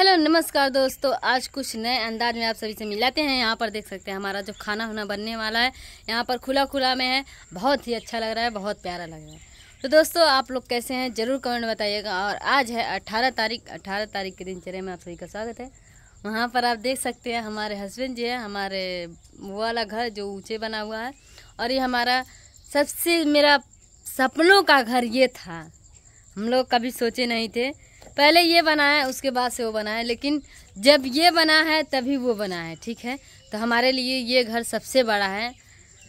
hello नमस्कार दोस्तों आज कुछ नए अंदाज में आप सभी से मिलाते हैं यहाँ पर देख सकते हैं हमारा जो खाना होना बनने वाला है यहाँ पर खुला खुला में है बहुत ही अच्छा लग रहा है बहुत प्यारा लग रहा है तो दोस्तों आप लोग कैसे हैं ज़रूर कमेंट बताइएगा और आज है 18 तारीख 18 तारीख के दिनचर्या में आप सभी का स्वागत है वहाँ पर आप देख सकते हैं हमारे हस्बैंड जी है हमारे वो वाला घर जो ऊँचे बना हुआ है और ये हमारा सबसे मेरा सपनों का घर ये था हम लोग कभी सोचे नहीं थे पहले ये बना है उसके बाद से वो बना है लेकिन जब ये बना है तभी वो बना है ठीक है तो हमारे लिए ये घर सबसे बड़ा है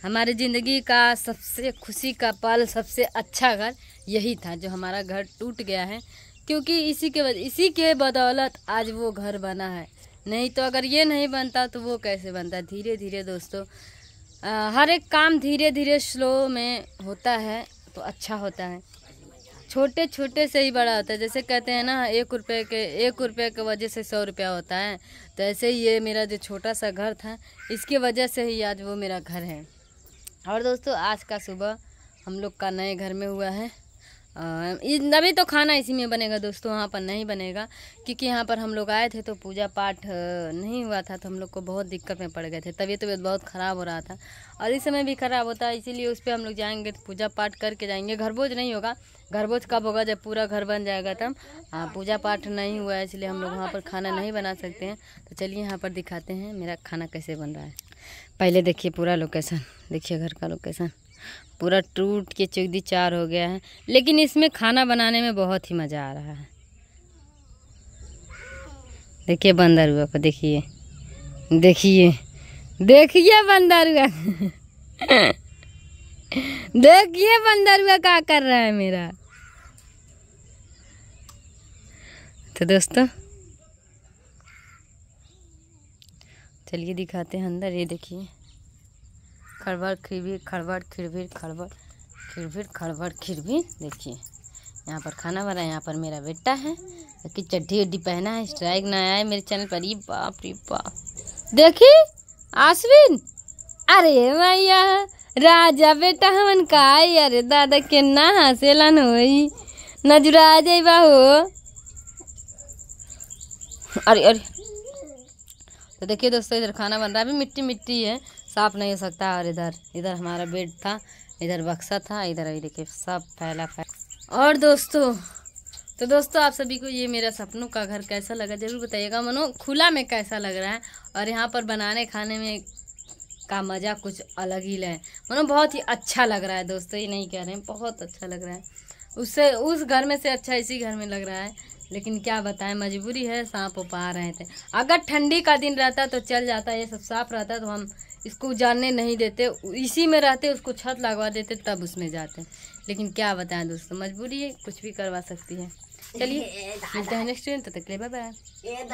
हमारी ज़िंदगी का सबसे खुशी का पल सबसे अच्छा घर यही था जो हमारा घर टूट गया है क्योंकि इसी के इसी के बदौलत आज वो घर बना है नहीं तो अगर ये नहीं बनता तो वो कैसे बनता धीरे धीरे दोस्तों आ, हर एक काम धीरे धीरे स्लो में होता है तो अच्छा होता है छोटे छोटे से ही बड़ा होता है जैसे कहते हैं ना एक रुपये के एक रुपये के वजह से सौ रुपया होता है तो ऐसे ही ये मेरा जो छोटा सा घर था इसकी वजह से ही आज वो मेरा घर है और दोस्तों आज का सुबह हम लोग का नए घर में हुआ है अभी हाँ, तो खाना इसी में बनेगा दोस्तों वहाँ पर नहीं बनेगा क्योंकि यहाँ पर हम लोग आए थे तो पूजा पाठ नहीं हुआ था तो हम लोग को बहुत दिक्कत में पड़ गए थे तबीयत तबीयत बहुत ख़राब हो रहा था और इस समय भी ख़राब होता है इसीलिए उस पर हम लोग जाएंगे तो पूजा पाठ करके जाएंगे घर बोझ नहीं होगा घर बोझ कब होगा जब पूरा घर बन जाएगा तब हाँ पूजा पाठ नहीं हुआ है इसलिए हम लोग वहाँ पर खाना नहीं बना सकते हैं तो चलिए यहाँ पर दिखाते हैं मेरा खाना कैसे बन रहा है पहले देखिए पूरा लोकेशन देखिए घर का लोकेशन पूरा टूट के चुगदी चार हो गया है लेकिन इसमें खाना बनाने में बहुत ही मज़ा आ रहा है देखिए बंदर हुआ को देखिए देखिए देखिए बंदरुआ देखिए बंदर हुआ क्या कर रहा है मेरा तो दोस्तों चलिए दिखाते हैं अंदर ये देखिए खड़बड़ खिड़बीर खड़बड़ खिड़बीर खड़बड़ खिड़बीर खड़बड़ खिड़बीर देखिए यहाँ पर खाना बना है यहाँ पर मेरा बेटा है कि चड्ढी उड्ढी पहना है स्ट्राइक ना आया मेरे चैनल पर ये बाप रे बाप देखी आश्विन अरे मैया राजा बेटा हमन का अरे दादा के ना हंसेलन हो नजरा आ जाए बाहो अरे अरे तो देखिए दोस्तों इधर खाना बन रहा है अभी मिट्टी मिट्टी है साफ नहीं हो सकता और इधर इधर हमारा बेड था इधर बक्सा था इधर अभी देखिए सब फैला फैला और दोस्तों तो दोस्तों आप सभी को ये मेरा सपनों का घर कैसा लगा जरूर बताइएगा मनो खुला में कैसा लग रहा है और यहाँ पर बनाने खाने में का मज़ा कुछ अलग ही है मनो बहुत ही अच्छा लग रहा है दोस्तों ये नहीं कह रहे हैं बहुत अच्छा लग रहा है उससे उस घर में से अच्छा इसी घर में लग रहा है लेकिन क्या बताएं मजबूरी है सांप पा रहे थे अगर ठंडी का दिन रहता तो चल जाता ये सब साफ रहता तो हम इसको जानने नहीं देते इसी में रहते उसको छत लगवा देते तब उसमें जाते लेकिन क्या बताएं दोस्तों मजबूरी है कुछ भी करवा सकती है चलिए मिलते हैं नेक्स्ट दिन तो तक ले बाय